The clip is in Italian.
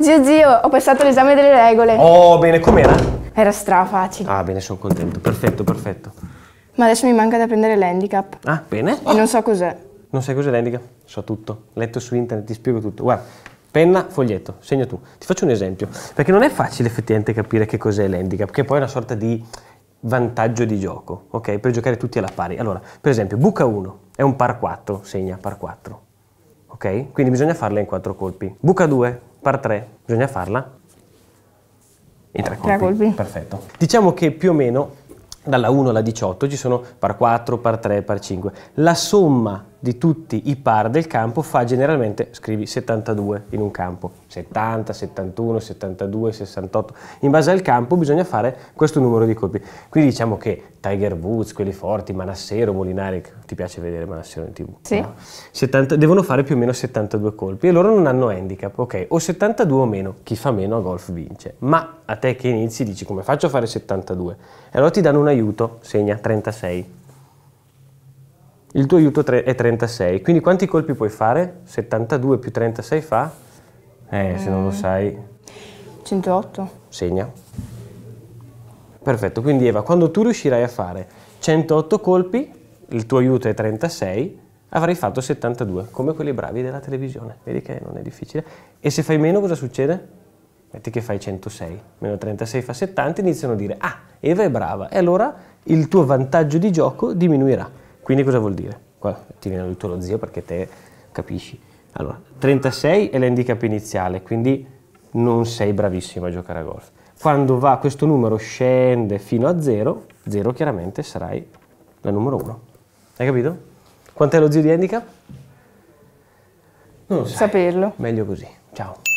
Zio zio, ho passato l'esame delle regole. Oh, bene, com'era? Era stra facile. Ah, bene, sono contento. Perfetto, perfetto. Ma adesso mi manca da prendere l'handicap. Ah, bene. E non so cos'è. Non sai cos'è l'handicap? So tutto. Letto su internet, ti spiego tutto. Guarda, penna, foglietto, segna tu. Ti faccio un esempio, perché non è facile effettivamente capire che cos'è l'handicap, che poi è una sorta di vantaggio di gioco, ok? Per giocare tutti alla pari. Allora, per esempio, buca 1 è un par 4, segna par 4, ok? Quindi bisogna farla in 4 colpi. Buca 2 par 3, bisogna farla in tre colpi. colpi. Perfetto. Diciamo che più o meno dalla 1 alla 18 ci sono par 4, par 3, par 5. La somma di tutti i par del campo fa generalmente, scrivi 72 in un campo, 70, 71, 72, 68, in base al campo bisogna fare questo numero di colpi. Quindi diciamo che Tiger Woods, quelli forti, Manassero, Molinari, ti piace vedere Manassero in tv? Sì. No? 70, devono fare più o meno 72 colpi e loro non hanno handicap, ok, o 72 o meno, chi fa meno a golf vince. Ma a te che inizi dici come faccio a fare 72? E allora ti danno un aiuto, segna 36. Il tuo aiuto è 36, quindi quanti colpi puoi fare? 72 più 36 fa? Eh, mm. se non lo eh. sai. 108. Segna. Perfetto, quindi Eva, quando tu riuscirai a fare 108 colpi, il tuo aiuto è 36, avrai fatto 72, come quelli bravi della televisione. Vedi che non è difficile. E se fai meno cosa succede? Metti che fai 106, meno 36 fa 70, iniziano a dire, ah, Eva è brava, e allora il tuo vantaggio di gioco diminuirà. Quindi cosa vuol dire? Qua ti viene aiuto lo zio perché te capisci. Allora, 36 è l'handicap iniziale, quindi non sei bravissimo a giocare a golf. Quando va questo numero scende fino a 0, 0 chiaramente sarai la numero 1. Hai capito? Quanto è lo zio di handicap? Non lo sai. Saperlo. Meglio così. Ciao.